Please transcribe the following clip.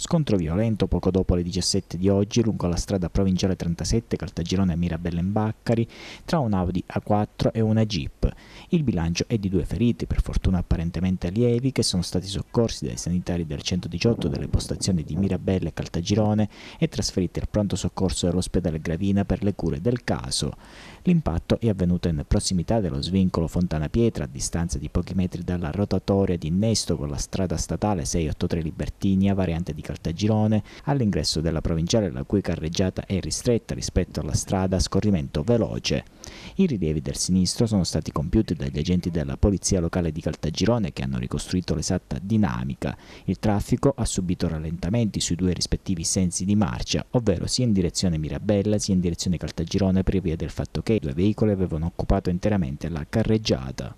Scontro violento poco dopo le 17 di oggi lungo la strada provinciale 37 Caltagirone Mirabelle in Baccari tra un Audi A4 e una Jeep il bilancio è di due feriti, per fortuna apparentemente lievi, che sono stati soccorsi dai sanitari del 118 delle postazioni di Mirabella e Caltagirone e trasferiti al pronto soccorso dell'ospedale Gravina per le cure del caso. L'impatto è avvenuto in prossimità dello svincolo Fontana Pietra, a distanza di pochi metri dalla rotatoria di innesto con la strada statale 683 Libertinia, variante di Caltagirone, all'ingresso della provinciale la cui carreggiata è ristretta rispetto alla strada a scorrimento veloce. I rilievi del sinistro sono stati compiuti dagli agenti della polizia locale di Caltagirone che hanno ricostruito l'esatta dinamica. Il traffico ha subito rallentamenti sui due rispettivi sensi di marcia, ovvero sia in direzione Mirabella sia in direzione Caltagirone per via del fatto che i due veicoli avevano occupato interamente la carreggiata.